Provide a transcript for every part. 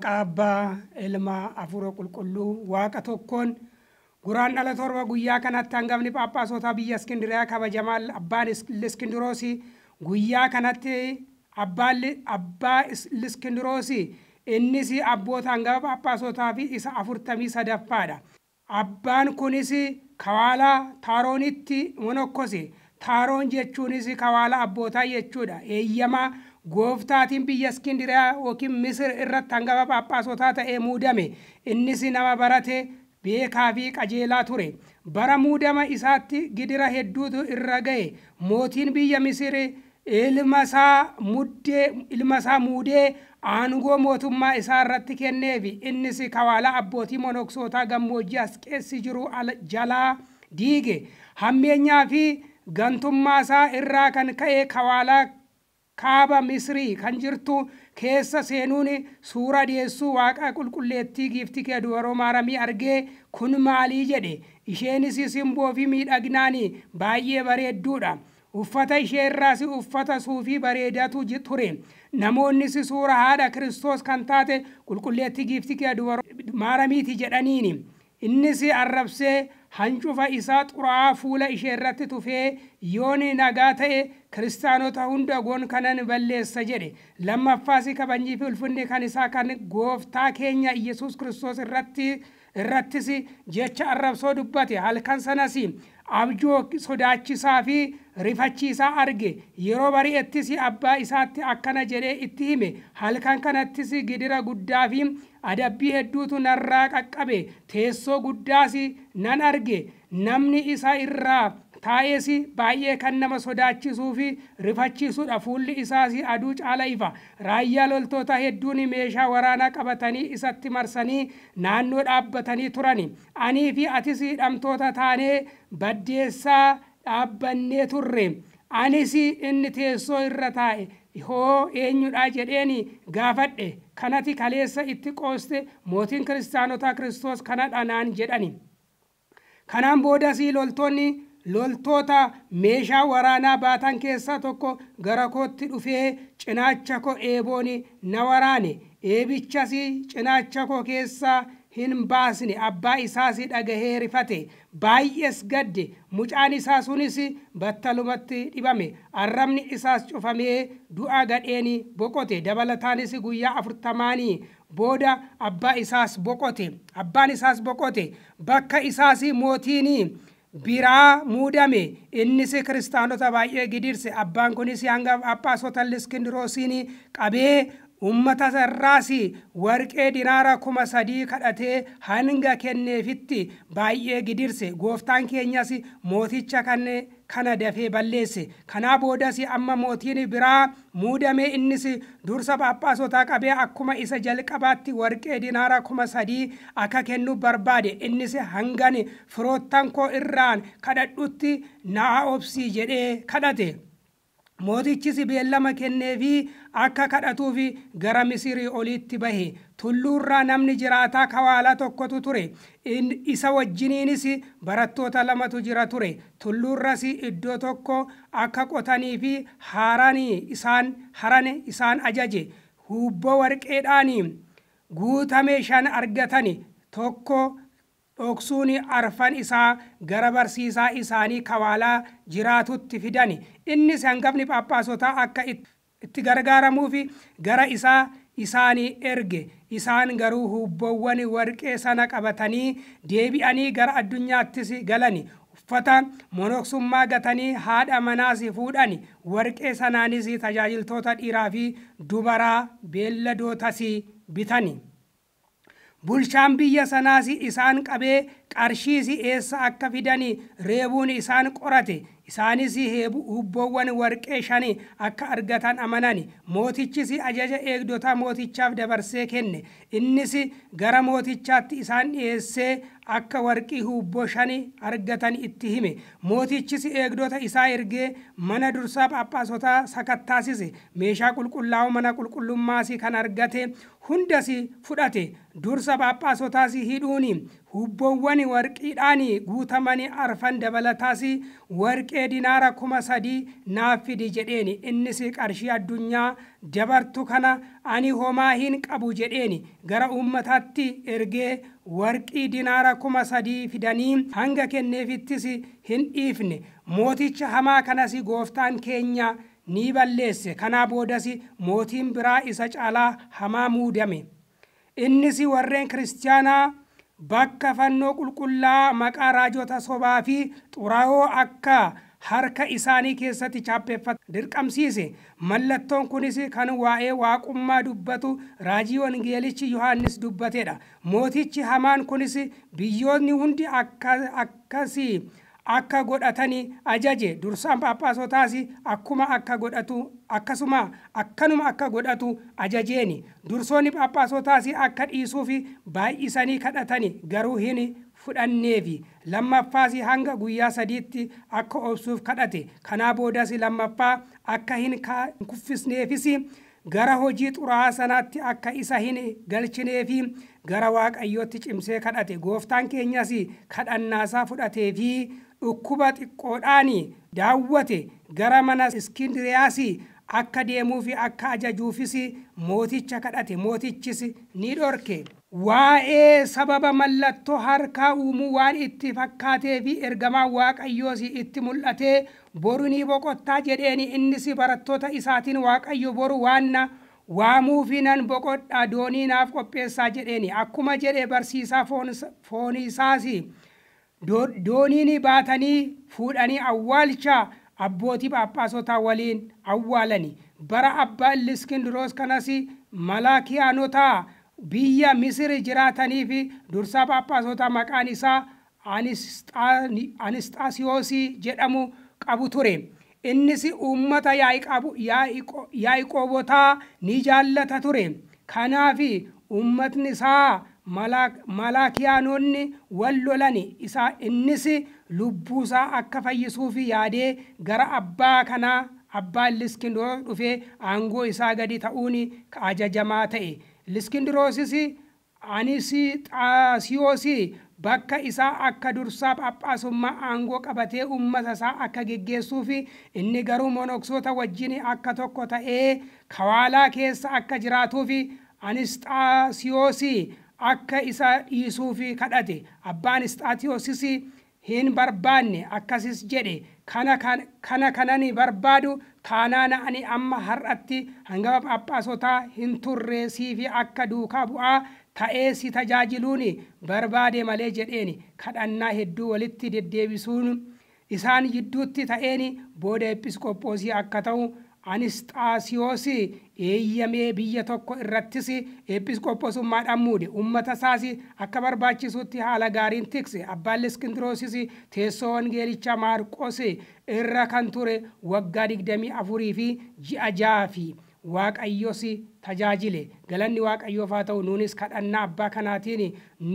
Maqaa Abbaa, elmaa afuura qulqulluu waaqa tokkoon guraan dhala torba guyyaa kanatti hangamni phaaphaasota biyya iskindiriyaa kabajamaa abbaan Iskindiroosi guyyaa kanatti abbaa Iskindiroosi innis abboota hangama phaaphaasootaa fi isa afurtamii sadaffaadha abbaan kunis kawaala taaroonitti monokkosi taaroon jechuunis kawaala abbootaa jechuudha eeyyamaa gooftaatiin biyya iskindiriyaa yookiin misir irratti hangafa phaphaasotaa ta'ee muudame innis nama barate beekaa fi qajeelaa ture bara muudama isaatti gidira hedduutu irra gahe mootiin biyya misir ilma isaa muudee aangoo mootummaa isaa irratti kenneef innis kawaala abbootii monoksotaa gammoojjii as keessi jiru jalaa diige hammeenyaa fi gantummaa isaa irraa kan ka'e kawaala kaaba misrii kan jirtu keessa seenuun suura dhiyeessuu waaqa qulqulleettii giiftii kee dubaroo maaramii argee kun maalii jedhe isheenis simboofi fi baay'ee bareedduudha. Uffata ishee irraas uffata suufii bareedatu ture. Namoonnis suura haadha kiristoos kan taate qulqulleettii giiftii kee dubaroo maaramiiti jedhaniini. Innis arrabsee hancufa isaa xuraa'aa fuula ishee tufee yoon nagaa ta'e ክርስቲያኖታ ሁንደ ጎን ከነን በሌሰ ጀዴ ለመፋሲ ከበንጂ ፊ ከኒሳ ከን ጎፍታ ኬኛ ኢየሱስ ክርስቶስ እረትሲ ጀቻ አረብሶ ዱበት አልከን ሰነሲ አብጆ ሶዳቺ ሳፊ ሪፈቺ ሳ አርጌ የሮ በሪ እትሲ አባ ኢሳቲ አከነ ጀዴ እትሂሜ ሀልካን ከነትሲ ግድረ ጉዳፊ አደቢ ሄዱቱ ነራ ቀቀቤ ቴሶ ጉዳሲ ነን አርጌ ነምኒ ኢሳ ይራ taa'ees baay'ee kan nama sodaachisuu fi rifachisuudha fuulli isaas aduu caala ifa raayyaa loltoota hedduun meeshaa waraanaa qabatanii isatti marsanii naannoo dhaabbatanii turani aniifi atis hidhamtoota taanee baddeessaa dhaabbannee turre anis inni teessoo irra taa'e hoo eenyudha jedheeni gaafadhe kanati kaleessa itti qooste mootiin kiristaanotaa kiristoos kanadha naan jedhani kanaan boodas loltoonni loltoota meeshaa waraanaa baatan keessaa tokko gara kootti dhufee cinaacha koo eebooni na waraane eebichas cinaacha koo keessaa hin baasne abbaa isaas dhagahee rifate baay'ees gadde mucaan isaa sunis battalumatti dhibame arrabni isaas cufamee du'a gadheeni boqote dabalataanis guyyaa afurtamaanii booda abbaa isaas boqote abbaan isaas boqote bakka isaas mootiinii. biraa muudame innis kiristaanota baay'ee gidirse abbaan kunis hanga phaaphaasota liskindiroosiin qabee ummata irraas warqee dinaara kuma sadii kadhatee hanga kenneefitti baay'ee gidirse gooftaan keenyas mooticha kanneen. kana dafee balleesse kanaa boodas amma mootiin biraa muudame innis dursa phaaphaasotaa qabee akkuma isa jalqabaatti warqee dinaara kuma sadii akka kennu barbaade innis hangan firoottan koo irraan kadhadhutti naa obsii jedhee kadhate. Mootichis beellama kenneefi akka kadhatuuf gara Misirii oliitti bahe tulluurraa namni jiraataa kawaalaa tokkotu ture isa wajjiniinis barattoota lamatu jira ture tulluurras iddoo tokko akka qotaniifi haaranii isaan harane isaan ajaje huubboo warqeedhaan guutame shan argatani tokko dhoksuun arfan isaa gara barsiisaa isaanii kawaalaa jiraatutti fidani innis hangafni phaaphaasotaa akka itti gargaaramuufi gara isaa isaan erge isaan garuu hubboowwan warqee sana qabatanii deebi'anii gara addunyaattis galan uffata monoksummaa gatanii haadha manaas fuudhani warqee sanaanis tajaajiltoota dhiiraa fi dubaraa beelladootas bitan bulchaan biyya sanaas isaan qabee qarshiis eessa akka fidanii reebuun isaan qorate isaanis hubboowwan warqee shan akka argatan amanan mootichis ajaja eegdota mootichaaf dabarsee kenne innis gara mootichaatti isaan dhiyeessee akka warqii huubboshanii argatan itti hime mootichis eegdota isaa ergee mana dursaa phaphaasotaa sakattaasise meeshaa qulqullaa'u mana qulqullummaas kan argate hundas fudhate dursa phaaphaasotaas hidhuuni hubboowwan warqiidhaan guutamanii arfan dabalataas warqee dinaara kuma sadii naaf fidi jedheeni innis qarshii addunyaa dabartu kana ani homaa hin qabu jedheeni gara uummataatti ergee warqii dinaara kuma sadii fidanii hanga kenneefittis hin dhiifne mooticha hamaa kanas gooftaan keenya ni balleesse kanaa boodas mootiin biraa isa caalaa hamaa muudame innis warreen kiristiyaanaa bakka fannoo qulqullaa maqaa raajota sobaa fi xuraawoo akka harka isaanii keessatti chaappeffata dirqamsiise mallattoon kunis kan waa'ee waaqummaa dubbatu raajii wangeelichi yohaannis dubbateedha mootichi hamaan kunis biyyoonni hundi akkasii akka godhatanii ajaje dursaan phaapphaasotaas akkuma akka godhatu akkasuma akkanuma akka godhatu ajajeeni dursoonni phaapphaasotaas akka dhiisuuf baay'isanii kadhatani garuu hin fudhanneefi lammaffaas hanga guyyaa sadiitti akka obsuuf kadhate kanaa boodas lammaffaa akka hin kuffisneefis gara hojii xuraa'aa sanatti akka isa hin galchineefi gara waaqayyootti cimsee kadhate gooftaan keenyas kadhannaasaa fudhateefi dhukkuba xiqqoodhaan daawwate gara mana iskindiriyaas akka deemuufi akka ajajuufis mooticha kadhate mootichis ni dhorke. Waa'ee sababa mallattoo harkaa uumuu waan itti fakkaatee fi ergamaan waaqayyoos itti mul'atee boru ni boqottaa jedheen innis barattoota isaatiin waaqayyo boru waanna waamuufi nan boqodhaa doonii naaf qopheessaa jedheen akkuma jedhee barsiisaa foonisaas. dooniin baatanii fuudhanii awwaalchaa abbootii phaaphaasota waliin awwaalani bara abbaa illiskindiroos kanas malaakiyaanota biyya misir jiraataniif dursaa phaaphaasota maqaan isaa anisxaasiyoosii jedhamu qabu ture. innis uummata yaa'iqoobotaa ni jaallata ture kanaafi uummatni isaa malaakiyaanonni wal lolani isaa innis lubbuusaa akka fayyisuuf yaadee gara abbaa kanaa abbaa liskindiroos dhufee aangoo isaa gadi ta'uun ajajamaa ta'e liskindiroosis anis bakka isaa akka dursaa phaphaasummaa aangoo qabatee uummata isaa akka geggeessuuf inni garuu monoksoota wajjin akka tokko ta'ee kawaalaa keessa akka jiraatuuf anisxaasiyoosii akka isa fi kadhate abbaan istaatiyoosis hin barbaanne akkasis jedhe kana kanan barbaadu taanaana ani amma har'atti hangama phaphaasotaa hin turre siifi akka duukaa bu'aa ta'ee si tajaajiluun barbaade malee jedheen kadhannaa hedduu walitti deddeebisuun isaan jidduutti ta'een booda episkoopoosii akka ta'u anisxaasiyoos eeyyamee biyya tokko irrattis eepiskooposummaadhaan muude uummata isaas akka barbaachisutti haala gaariin tikse abbaan liskindiroosis teessoo wangeelichaa maarqos irra kan ture waggaa digdamii afurii fi ji'a jaafi waaqayyos tajaajile galanni waaqayyoof haa ta'u nuunis kadhannaa abbaa kanaatiin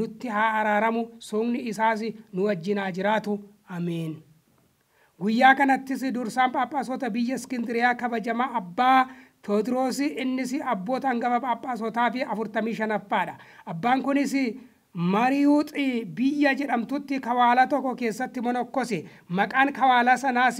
nutti haa araaramu sugni isaas nu wajjinaa jiraatu ameen. guyyaa kanattis dursaan phaaphaasota biyya iskindiriyaa kabajamaa abbaa teodiroos innis abboota hangafa phaaphaasootaa fi afurtamii shanaffaadha abbaan kunis mariiwuxi biyya jedhamtutti kawaala tokko keessatti monokkose maqaan kawaala sanaas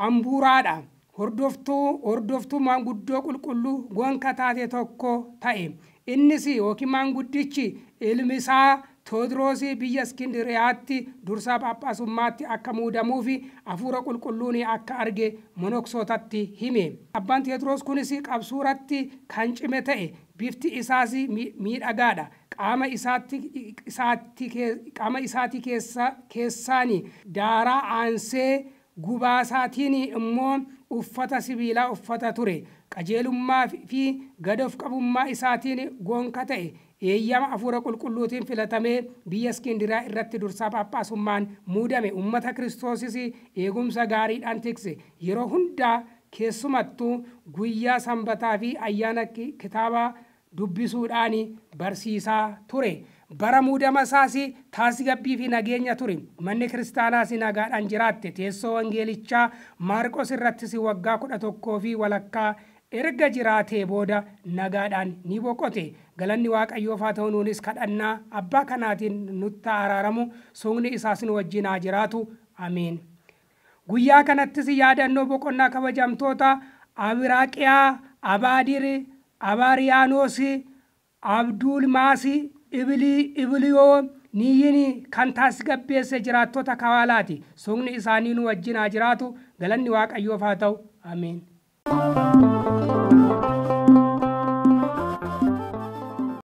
xambuuraadha hordoftuu hordoftuu maanguddoo qulqulluu gonka taate tokko ta'e innis yookiin manguddichi ilmi isaa teewodiroosii biyya iskindiriyaatti dursaa phaaphaasummaatti akka muudamuu fi hafuura qulqulluun akka arge monoksootatti hime abbaan teewodiroos kunis qabsuuratti kan cime ta'e bifti isaas miidhagaadha qaama isaatti keessaan daaraa aansee gubaasaatiin immoo uffata sibiilaa uffata ture qajeelummaa fi gadoof qabummaa isaatiin gonka ta'e eeyyama afuura qulqulluutiin filatamee biyya iskindiraa irratti dursaa paappaasummaan muudame uummata kiristoosis eegumsa gaariidhaan tikse yeroo hundaa keessumattuu guyyaa sanbataa fi ayyaana kitaaba dubbisuudhaan barsiisaa ture. bara muudama isaas taasisgabbii fi nageenya ture manni kiristaanaas nagaadhaan jiraatte teessoo wangeelichaa maarqos irrattis waggaa kudha tokkoo fi walakkaa erga jiraatee booda nagaadhaan ni boqote galanni waaqayyoofaha ta'u nuunis kadhannaa abbaa kanaatiin nutti araaramu sugni isaas nu wajjinaa jiraatu amiin. guyyaa kanattis yaadannoo boqonnaa kabajamtoota abraaqiyaa abaadir abaariyaanoos abduulmaas ibiliyoo niyin kan gabbeesse jiraattota kawalaati sugni isaanii nu wajjinaa jiraatu galanni waaqayyoof haa ta'u